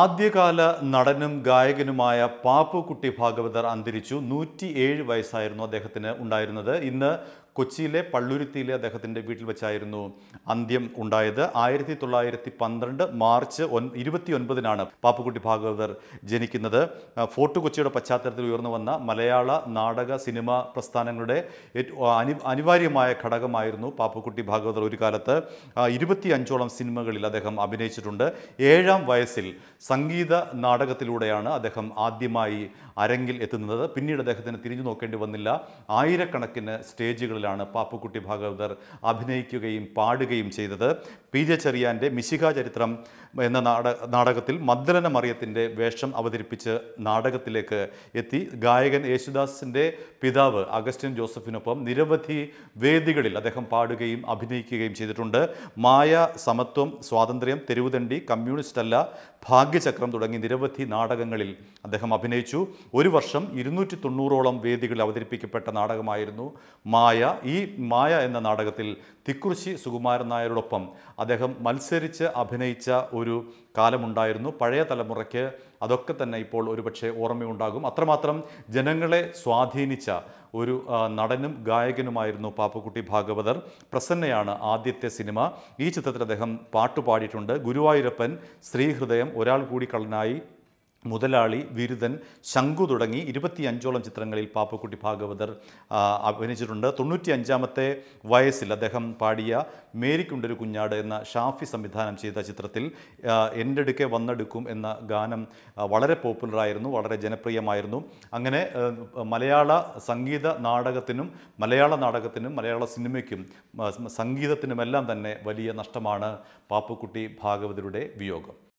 ആദ്യകാല നടനും ഗായകനുമായ പാപ്പുക്കുട്ടി ഭാഗവതർ അന്തരിച്ചു നൂറ്റിയേഴ് വയസ്സായിരുന്നു അദ്ദേഹത്തിന് ഉണ്ടായിരുന്നത് ഇന്ന് കൊച്ചിയിലെ പള്ളുരുത്തിയിലെ അദ്ദേഹത്തിൻ്റെ വീട്ടിൽ വെച്ചായിരുന്നു അന്ത്യം ഉണ്ടായത് ആയിരത്തി തൊള്ളായിരത്തി പന്ത്രണ്ട് മാർച്ച് ഒൻ ഇരുപത്തി ഒൻപതിനാണ് പാപ്പുക്കുട്ടി ഭാഗവതർ ജനിക്കുന്നത് ഫോർട്ട് കൊച്ചിയുടെ പശ്ചാത്തലത്തിൽ ഉയർന്നു വന്ന മലയാള നാടക സിനിമ പ്രസ്ഥാനങ്ങളുടെ അനി അനിവാര്യമായ ഘടകമായിരുന്നു പാപ്പുക്കുട്ടി ഭാഗവതർ ഒരു കാലത്ത് ഇരുപത്തി അഞ്ചോളം സിനിമകളിൽ അദ്ദേഹം അഭിനയിച്ചിട്ടുണ്ട് ഏഴാം വയസ്സിൽ സംഗീത നാടകത്തിലൂടെയാണ് അദ്ദേഹം ആദ്യമായി അരങ്ങിൽ എത്തുന്നത് പിന്നീട് അദ്ദേഹത്തിന് തിരിഞ്ഞു നോക്കേണ്ടി വന്നില്ല ആയിരക്കണക്കിന് സ്റ്റേജുകളിൽ നാടകങ്ങളിലാണ് പാപ്പുക്കുട്ടി ഭാഗവതർ അഭിനയിക്കുകയും പാടുകയും ചെയ്തത് പി ജെ ചെറിയാൻ്റെ മിശിക ചരിത്രം എന്ന നാട നാടകത്തിൽ മദ്ദലന മറിയത്തിൻ്റെ വേഷം അവതരിപ്പിച്ച് നാടകത്തിലേക്ക് എത്തി ഗായകൻ യേശുദാസിൻ്റെ പിതാവ് അഗസ്റ്റിൻ ജോസഫിനൊപ്പം നിരവധി വേദികളിൽ അദ്ദേഹം പാടുകയും അഭിനയിക്കുകയും ചെയ്തിട്ടുണ്ട് മായ സമത്വം സ്വാതന്ത്ര്യം തെരുവുതണ്ടി കമ്മ്യൂണിസ്റ്റ് അല്ല ഭാഗ്യചക്രം തുടങ്ങി നിരവധി നാടകങ്ങളിൽ അദ്ദേഹം അഭിനയിച്ചു ഒരു വർഷം ഇരുന്നൂറ്റി തൊണ്ണൂറോളം വേദികളിൽ അവതരിപ്പിക്കപ്പെട്ട നാടകമായിരുന്നു മായ ഈ മായ എന്ന നാടകത്തിൽ തിക്കുറിശി സുകുമാരൻ നായരോടൊപ്പം അദ്ദേഹം മത്സരിച്ച് അഭിനയിച്ച ഒരു ഒരു കാലമുണ്ടായിരുന്നു പഴയ തലമുറയ്ക്ക് അതൊക്കെ തന്നെ ഇപ്പോൾ ഒരുപക്ഷെ ഓർമ്മയുണ്ടാകും അത്രമാത്രം ജനങ്ങളെ സ്വാധീനിച്ച ഒരു നടനും ഗായകനുമായിരുന്നു പാപ്പക്കുട്ടി ഭാഗവതർ പ്രസന്നയാണ് ആദ്യത്തെ സിനിമ ഈ ചിത്രത്തിൽ അദ്ദേഹം പാട്ടുപാടിയിട്ടുണ്ട് ഗുരുവായൂരപ്പൻ ശ്രീഹൃദയം ഒരാൾ കൂടി കള്ളനായി മുതലാളി വിരുദൻ ശംഖു തുടങ്ങി ഇരുപത്തിയഞ്ചോളം ചിത്രങ്ങളിൽ പാപ്പക്കുട്ടി ഭാഗവതർ അഭിനയിച്ചിട്ടുണ്ട് തൊണ്ണൂറ്റി അഞ്ചാമത്തെ വയസ്സിൽ അദ്ദേഹം പാടിയ മേരിക്കുണ്ടൊരു കുഞ്ഞാട് എന്ന ഷാഫി സംവിധാനം ചെയ്ത ചിത്രത്തിൽ എൻ്റെ അടുക്കെ വന്നെടുക്കും എന്ന ഗാനം വളരെ പോപ്പുലറായിരുന്നു വളരെ ജനപ്രിയമായിരുന്നു അങ്ങനെ മലയാള സംഗീത നാടകത്തിനും മലയാള നാടകത്തിനും മലയാള സിനിമയ്ക്കും സംഗീതത്തിനുമെല്ലാം തന്നെ വലിയ നഷ്ടമാണ് പാപ്പക്കുട്ടി ഭാഗവതരുടെ വിയോഗം